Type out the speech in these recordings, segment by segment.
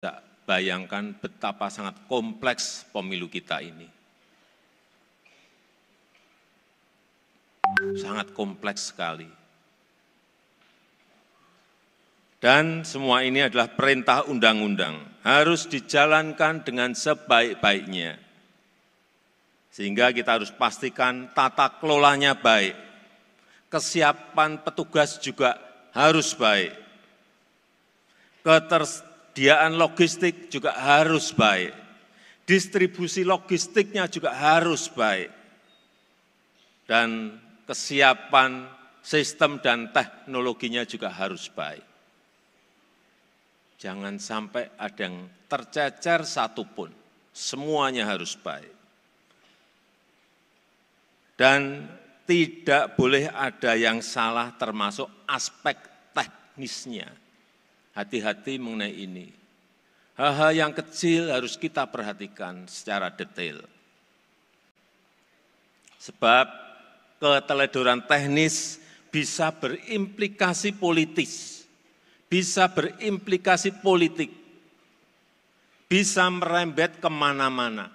tidak bayangkan betapa sangat kompleks pemilu kita ini. Sangat kompleks sekali. Dan semua ini adalah perintah undang-undang. Harus dijalankan dengan sebaik-baiknya. Sehingga kita harus pastikan tata kelolanya baik. Kesiapan petugas juga harus baik. Persediaan logistik juga harus baik. Distribusi logistiknya juga harus baik. Dan kesiapan sistem dan teknologinya juga harus baik. Jangan sampai ada yang tercecer satupun. Semuanya harus baik. Dan tidak boleh ada yang salah termasuk aspek teknisnya hati-hati mengenai ini. Hal-hal yang kecil harus kita perhatikan secara detail. Sebab keteledoran teknis bisa berimplikasi politis, bisa berimplikasi politik, bisa merembet kemana-mana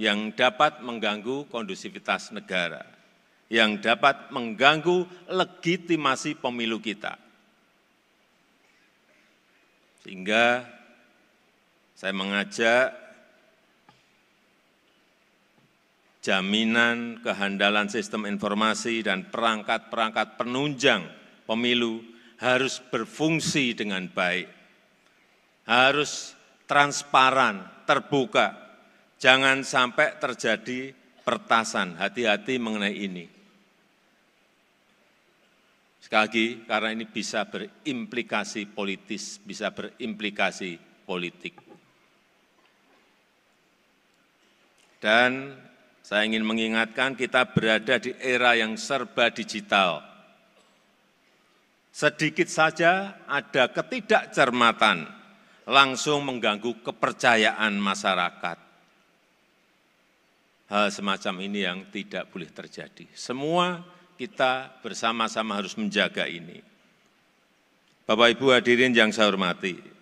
yang dapat mengganggu kondusivitas negara, yang dapat mengganggu legitimasi pemilu kita sehingga saya mengajak jaminan kehandalan sistem informasi dan perangkat-perangkat penunjang pemilu harus berfungsi dengan baik, harus transparan, terbuka, jangan sampai terjadi pertasan. Hati-hati mengenai ini. Sekali lagi, karena ini bisa berimplikasi politis, bisa berimplikasi politik. Dan saya ingin mengingatkan kita berada di era yang serba digital. Sedikit saja ada ketidakcermatan langsung mengganggu kepercayaan masyarakat. Hal semacam ini yang tidak boleh terjadi. Semua kita bersama-sama harus menjaga ini. Bapak Ibu hadirin yang saya hormati,